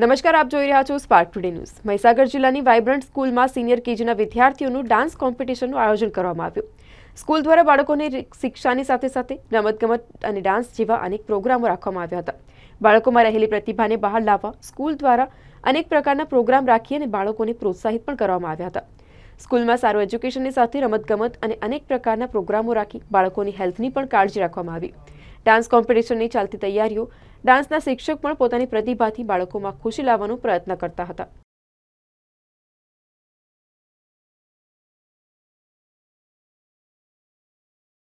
નમસ્કાર આપ જોઈ રહ્યા છો સ્પાર્ક ટુડે ન્યૂઝ મહીસાગર જિલ્લાની વાઇબ્રન્ટ સ્કૂલમાં સિનિયર કેજીના વિદ્યાર્થીઓનું ડાન્સ કોમ્પિટિશનનું આયોજન કરવામાં આવ્યું સ્કૂલ દ્વારા બાળકોને શિક્ષાની સાથે સાથે રમતગમત અને ડાન્સ જેવા અનેક પ્રોગ્રામો રાખવામાં આવ્યા હતા બાળકોમાં રહેલી પ્રતિભાને બહાર લાવવા સ્કૂલ દ્વારા અનેક પ્રકારના પ્રોગ્રામ રાખી અને બાળકોને પ્રોત્સાહિત પણ કરવામાં આવ્યા હતા સ્કૂલમાં સારું એજ્યુકેશનની સાથે રમતગમત અને અનેક પ્રકારના પ્રોગ્રામો રાખી બાળકોની હેલ્થની પણ કાળજી રાખવામાં આવી ડાન્સ કોમ્પિટિશનની ચાલતી તૈયારીઓ ડાન્સના શિક્ષક પણ પોતાની પ્રતિભાથી બાળકોમાં ખુશી લાવવાનો પ્રયત્ન કરતા હતા